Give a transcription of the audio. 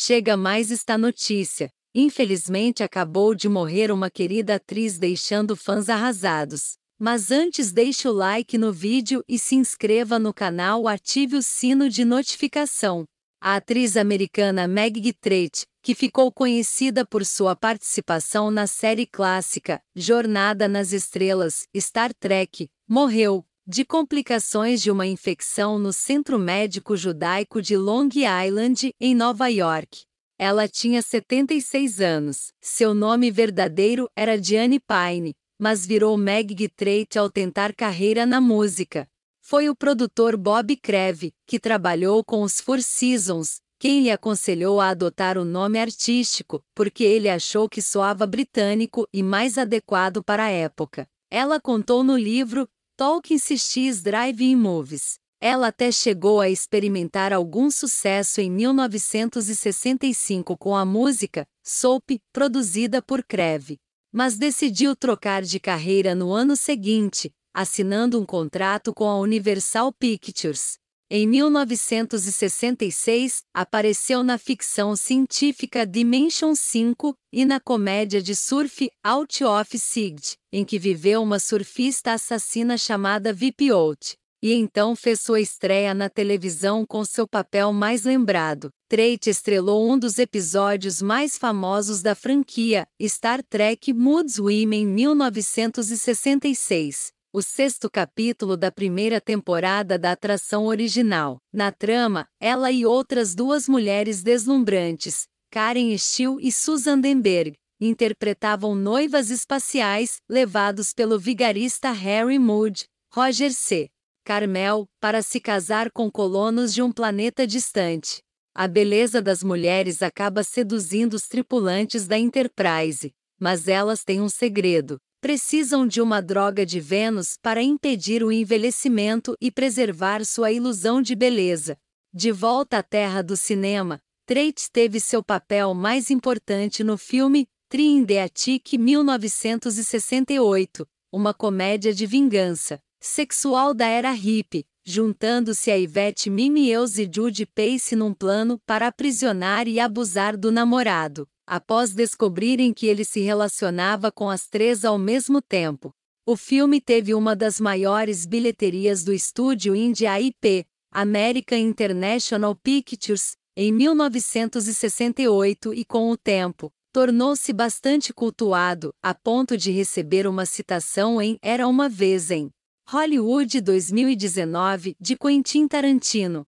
Chega mais esta notícia. Infelizmente acabou de morrer uma querida atriz deixando fãs arrasados. Mas antes deixe o like no vídeo e se inscreva no canal ative o sino de notificação. A atriz americana Meg Trait, que ficou conhecida por sua participação na série clássica Jornada nas Estrelas, Star Trek, morreu de complicações de uma infecção no Centro Médico Judaico de Long Island, em Nova York. Ela tinha 76 anos. Seu nome verdadeiro era Diane Pine, mas virou Meg Gittrate ao tentar carreira na música. Foi o produtor Bob Creve, que trabalhou com os Four Seasons, quem lhe aconselhou a adotar o nome artístico, porque ele achou que soava britânico e mais adequado para a época. Ela contou no livro Tolkien CX Drive-In Movies. Ela até chegou a experimentar algum sucesso em 1965 com a música Soap, produzida por Creve, mas decidiu trocar de carreira no ano seguinte, assinando um contrato com a Universal Pictures. Em 1966, apareceu na ficção científica Dimension 5 e na comédia de surf Out of Sight, em que viveu uma surfista assassina chamada Vip Out, e então fez sua estreia na televisão com seu papel mais lembrado. Trait estrelou um dos episódios mais famosos da franquia, Star Trek Moods Women 1966 o sexto capítulo da primeira temporada da atração original. Na trama, ela e outras duas mulheres deslumbrantes, Karen Steele e Susan Denberg, interpretavam noivas espaciais, levados pelo vigarista Harry Mood, Roger C. Carmel, para se casar com colonos de um planeta distante. A beleza das mulheres acaba seduzindo os tripulantes da Enterprise, mas elas têm um segredo precisam de uma droga de Vênus para impedir o envelhecimento e preservar sua ilusão de beleza. De volta à terra do cinema, Treitz teve seu papel mais importante no filme Triindeatic 1968, uma comédia de vingança sexual da era hippie, juntando-se a Yvette Mimieux e Judy Pace num plano para aprisionar e abusar do namorado após descobrirem que ele se relacionava com as três ao mesmo tempo. O filme teve uma das maiores bilheterias do estúdio India IP, American International Pictures, em 1968 e com o tempo, tornou-se bastante cultuado, a ponto de receber uma citação em Era uma Vez em Hollywood 2019, de Quentin Tarantino.